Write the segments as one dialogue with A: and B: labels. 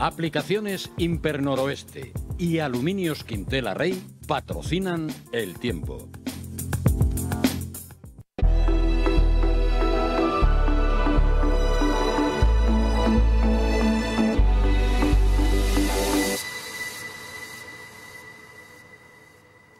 A: Aplicaciones Impernoroeste y Aluminios Quintela Rey patrocinan el tiempo.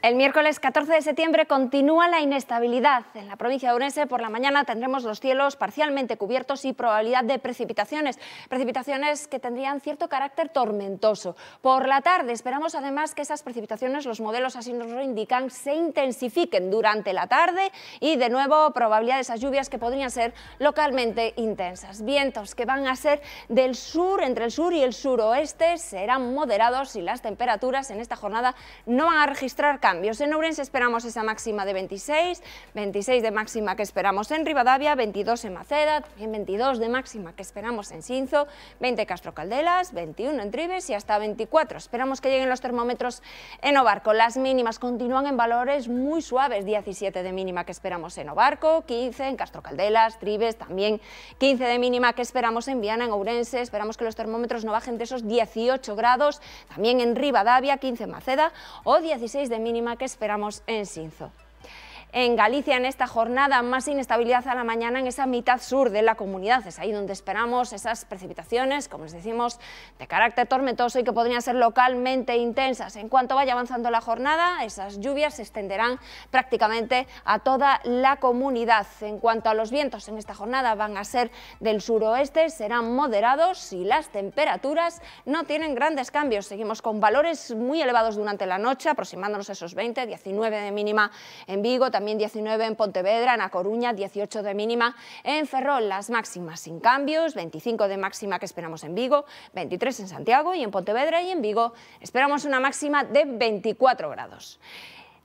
A: El miércoles 14 de septiembre continúa la inestabilidad. En la provincia de Orense por la mañana tendremos los cielos parcialmente cubiertos y probabilidad de precipitaciones, precipitaciones que tendrían cierto carácter tormentoso. Por la tarde esperamos además que esas precipitaciones, los modelos así nos lo indican, se intensifiquen durante la tarde y de nuevo probabilidad de esas lluvias que podrían ser localmente intensas. Vientos que van a ser del sur, entre el sur y el suroeste, serán moderados y las temperaturas en esta jornada no van a registrar cambios. En Ourense esperamos esa máxima de 26, 26 de máxima que esperamos en Rivadavia, 22 en Maceda, 22 de máxima que esperamos en Sinzo, 20 Castro Caldelas, 21 en Trives y hasta 24. Esperamos que lleguen los termómetros en Obarco. Las mínimas continúan en valores muy suaves, 17 de mínima que esperamos en Obarco, 15 en Castro Caldelas, Trives, también 15 de mínima que esperamos en Viana, en Ourense, esperamos que los termómetros no bajen de esos 18 grados, también en Rivadavia, 15 en Maceda o 16 de mínima que esperamos en Sinzo en Galicia en esta jornada. Más inestabilidad a la mañana en esa mitad sur de la comunidad. Es ahí donde esperamos esas precipitaciones, como les decimos, de carácter tormentoso y que podrían ser localmente intensas. En cuanto vaya avanzando la jornada, esas lluvias se extenderán prácticamente a toda la comunidad. En cuanto a los vientos en esta jornada van a ser del suroeste, serán moderados y las temperaturas no tienen grandes cambios. Seguimos con valores muy elevados durante la noche, aproximándonos a esos 20, 19 de mínima en Vigo, también 19 en Pontevedra, en A Coruña, 18 de mínima, en Ferrol las máximas sin cambios, 25 de máxima que esperamos en Vigo, 23 en Santiago y en Pontevedra y en Vigo esperamos una máxima de 24 grados.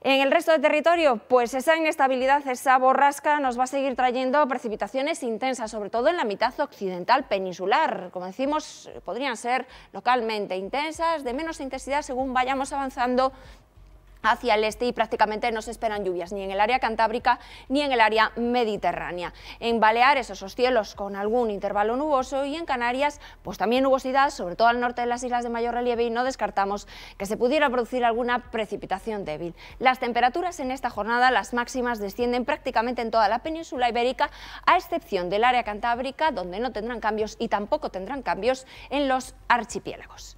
A: En el resto del territorio, pues esa inestabilidad, esa borrasca nos va a seguir trayendo precipitaciones intensas, sobre todo en la mitad occidental peninsular. Como decimos, podrían ser localmente intensas, de menos intensidad según vayamos avanzando hacia el este y prácticamente no se esperan lluvias ni en el área cantábrica ni en el área mediterránea. En Baleares esos cielos con algún intervalo nuboso y en Canarias pues también nubosidad, sobre todo al norte de las islas de mayor relieve y no descartamos que se pudiera producir alguna precipitación débil. Las temperaturas en esta jornada, las máximas descienden prácticamente en toda la península ibérica a excepción del área cantábrica donde no tendrán cambios y tampoco tendrán cambios en los archipiélagos.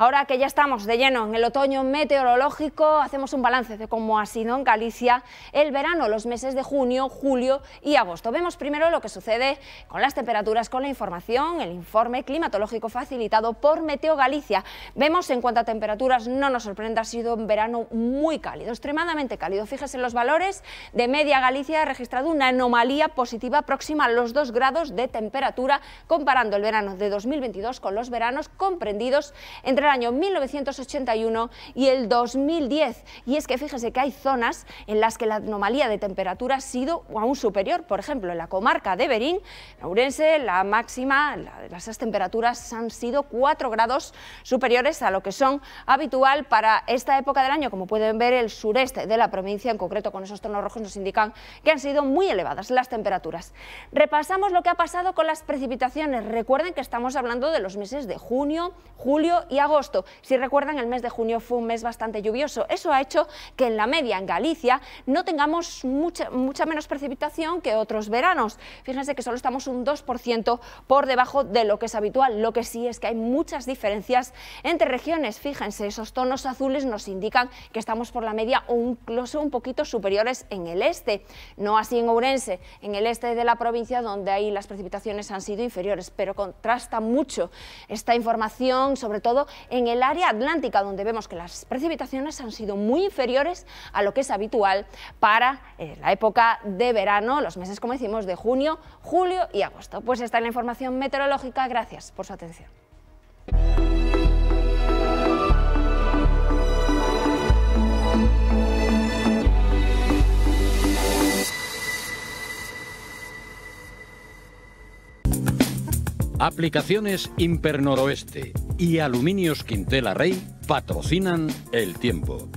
A: Ahora que ya estamos de lleno en el otoño meteorológico, hacemos un balance de cómo ha sido en Galicia el verano, los meses de junio, julio y agosto. Vemos primero lo que sucede con las temperaturas, con la información, el informe climatológico facilitado por Meteo Galicia. Vemos en cuanto a temperaturas, no nos sorprende, ha sido un verano muy cálido, extremadamente cálido. Fíjese en los valores, de media Galicia ha registrado una anomalía positiva próxima a los dos grados de temperatura, comparando el verano de 2022 con los veranos comprendidos entre año 1981 y el 2010. Y es que fíjese que hay zonas en las que la anomalía de temperatura ha sido aún superior. Por ejemplo, en la comarca de Berín, la máxima, las temperaturas han sido cuatro grados superiores a lo que son habitual para esta época del año. Como pueden ver, el sureste de la provincia, en concreto con esos tonos rojos, nos indican que han sido muy elevadas las temperaturas. Repasamos lo que ha pasado con las precipitaciones. Recuerden que estamos hablando de los meses de junio, julio y agosto. Si recuerdan, el mes de junio fue un mes bastante lluvioso. Eso ha hecho que en la media, en Galicia, no tengamos mucha, mucha menos precipitación que otros veranos. Fíjense que solo estamos un 2% por debajo de lo que es habitual. Lo que sí es que hay muchas diferencias entre regiones. Fíjense, esos tonos azules nos indican que estamos por la media o incluso un poquito superiores en el este. No así en Ourense, en el este de la provincia donde ahí las precipitaciones han sido inferiores, pero contrasta mucho esta información, sobre todo en el área atlántica, donde vemos que las precipitaciones han sido muy inferiores a lo que es habitual para eh, la época de verano, los meses, como decimos, de junio, julio y agosto. Pues esta es la información meteorológica. Gracias por su atención. Aplicaciones Impernoroeste y Aluminios Quintela Rey patrocinan El Tiempo.